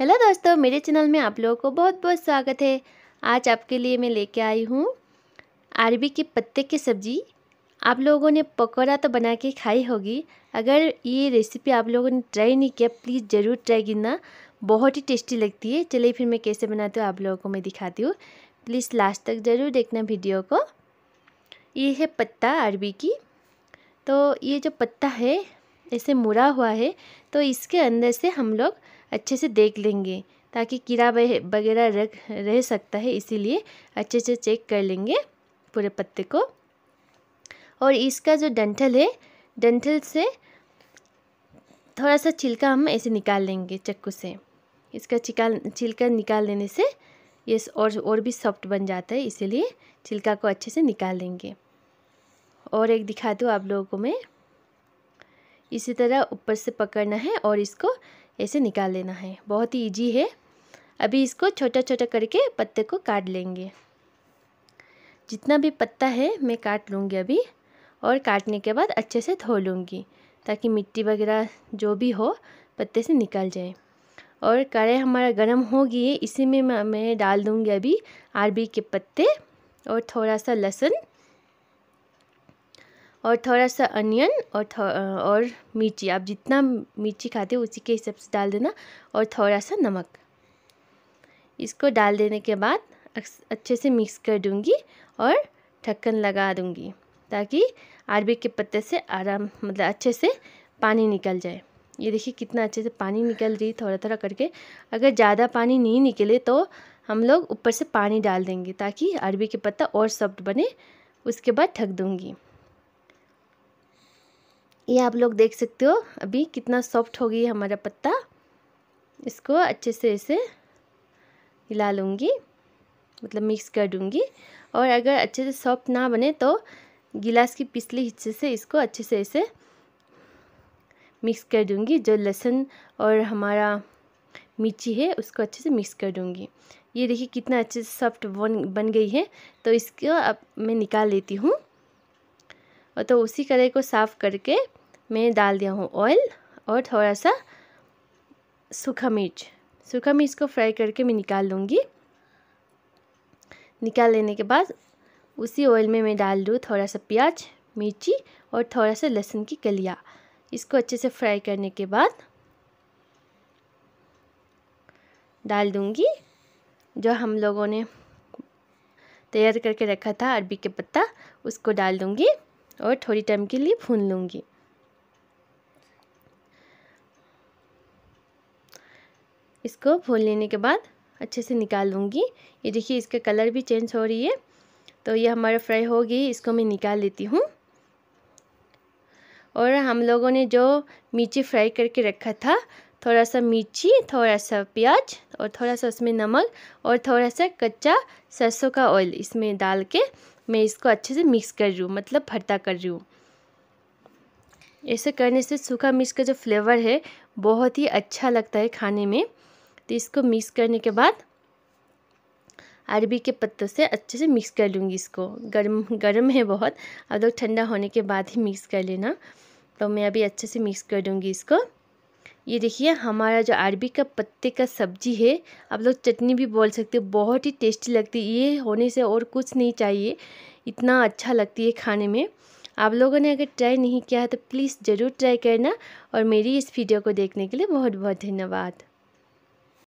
hello दोस्तों मेरे channel में आप लोगों को बहुत बहुत स्वागत है आज आपके लिए मैं लेके आई हूँ अरबी के पत्ते की सब्ज़ी आप लोगों ने पकौड़ा तो बना के खाई होगी अगर ये रेसिपी आप लोगों ने ट्राई नहीं किया प्लीज़ ज़रूर ट्राई करना बहुत ही टेस्टी लगती है चलिए फिर मैं कैसे बनाती हूँ आप लोगों को मैं दिखाती हूँ प्लीज़ लास्ट तक ज़रूर देखना वीडियो को ये है पत्ता अरबी की तो ये जो पत्ता है ऐसे मुड़ा हुआ है तो इसके अंदर से हम लोग अच्छे से देख लेंगे ताकि कीड़ा वगैरह रख रह सकता है इसीलिए अच्छे से चेक कर लेंगे पूरे पत्ते को और इसका जो डंठल है डंठल से थोड़ा सा छिलका हम ऐसे निकाल लेंगे चक्कू से इसका छिकाल छिलका निकाल लेने से ये और और भी सॉफ्ट बन जाता है इसीलिए छिलका को अच्छे से निकाल लेंगे और एक दिखा दूँ आप लोगों को मैं इसी तरह ऊपर से पकड़ना है और इसको ऐसे निकाल लेना है बहुत ही ईजी है अभी इसको छोटा छोटा करके पत्ते को काट लेंगे जितना भी पत्ता है मैं काट लूँगी अभी और काटने के बाद अच्छे से धो लूँगी ताकि मिट्टी वगैरह जो भी हो पत्ते से निकल जाए और कढ़ाई हमारा गर्म हो गई इसी में मैं डाल दूँगी अभी आरबी के पत्ते और थोड़ा सा लहसुन और थोड़ा सा अनियन और और मिर्ची आप जितना मिर्ची खाते हो उसी के हिसाब से डाल देना और थोड़ा सा नमक इसको डाल देने के बाद अच्छे से मिक्स कर दूँगी और ढक्कन लगा दूँगी ताकि आरबी के पत्ते से आराम मतलब अच्छे से पानी निकल जाए ये देखिए कितना अच्छे से पानी निकल रही थोड़ा थोड़ा करके अगर ज़्यादा पानी नहीं निकले तो हम लोग ऊपर से पानी डाल देंगे ताकि अरबी के पत्ता और सॉफ्ट बने उसके बाद ढक दूँगी ये आप लोग देख सकते हो अभी कितना सॉफ्ट हो गई हमारा पत्ता इसको अच्छे से ऐसे हिला लूँगी मतलब मिक्स कर दूँगी और अगर अच्छे से सॉफ्ट ना बने तो गिलास की पिछले हिस्से से इसको अच्छे से ऐसे मिक्स कर दूँगी जो लहसुन और हमारा मिर्ची है उसको अच्छे से मिक्स कर दूँगी ये देखिए कितना अच्छे से सॉफ्ट बन बन गई है तो इसको अब मैं निकाल लेती हूँ और तो उसी कढ़ाई को साफ़ करके मैंने डाल दिया हूँ ऑयल और थोड़ा सा सूखा मिर्च सूखा मिर्च को फ्राई करके मैं निकाल लूँगी निकाल लेने के बाद उसी ऑयल में मैं डाल दूँ थोड़ा सा प्याज मिर्ची और थोड़ा सा लहसुन की कलिया इसको अच्छे से फ्राई करने के बाद डाल दूँगी जो हम लोगों ने तैयार करके रखा था अरबी के पत्ता उसको डाल दूँगी और थोड़ी टाइम के लिए भून लूँगी इसको भून लेने के बाद अच्छे से निकाल लूँगी ये देखिए इसका कलर भी चेंज हो रही है तो ये हमारा फ्राई हो गई इसको मैं निकाल लेती हूँ और हम लोगों ने जो मिर्ची फ्राई करके रखा था थोड़ा सा मिर्ची थोड़ा सा प्याज और थोड़ा सा उसमें नमक और थोड़ा सा कच्चा सरसों का ऑयल इसमें डाल के मैं इसको अच्छे से मिक्स कर रही हूँ मतलब भरता कर रही हूँ ऐसे करने से सूखा मिर्च का जो फ्लेवर है बहुत ही अच्छा लगता है खाने में तो इसको मिक्स करने के बाद अरबी के पत्तों से अच्छे से मिक्स कर लूँगी इसको गर्म गर्म है बहुत अब लोग ठंडा होने के बाद ही मिक्स कर लेना तो मैं अभी अच्छे से मिक्स कर दूँगी इसको ये देखिए हमारा जो अरबी का पत्ते का सब्जी है आप लोग चटनी भी बोल सकते हो बहुत ही टेस्टी लगती है ये होने से और कुछ नहीं चाहिए इतना अच्छा लगती है खाने में आप लोगों ने अगर ट्राई नहीं किया है तो प्लीज़ ज़रूर ट्राई करना और मेरी इस वीडियो को देखने के लिए बहुत बहुत धन्यवाद